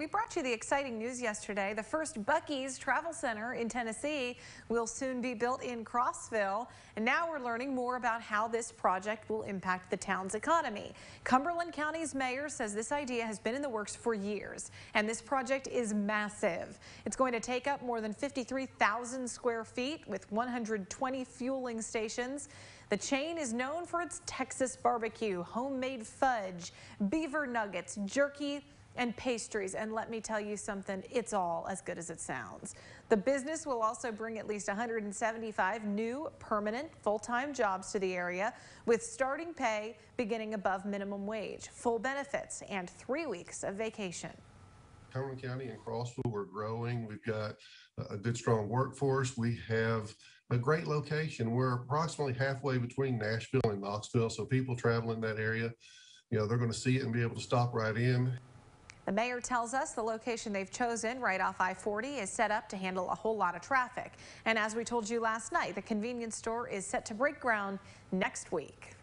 We brought you the exciting news yesterday. The first Bucky's Travel Center in Tennessee will soon be built in Crossville. And now we're learning more about how this project will impact the town's economy. Cumberland County's mayor says this idea has been in the works for years, and this project is massive. It's going to take up more than 53,000 square feet with 120 fueling stations. The chain is known for its Texas barbecue, homemade fudge, beaver nuggets, jerky, and pastries. And let me tell you something, it's all as good as it sounds. The business will also bring at least 175 new permanent full-time jobs to the area with starting pay beginning above minimum wage, full benefits, and three weeks of vacation. Cumberland County and Crossville, we're growing. We've got a good, strong workforce. We have a great location. We're approximately halfway between Nashville and Knoxville, so people traveling that area, you know, they're going to see it and be able to stop right in. The mayor tells us the location they've chosen right off I-40 is set up to handle a whole lot of traffic. And as we told you last night, the convenience store is set to break ground next week.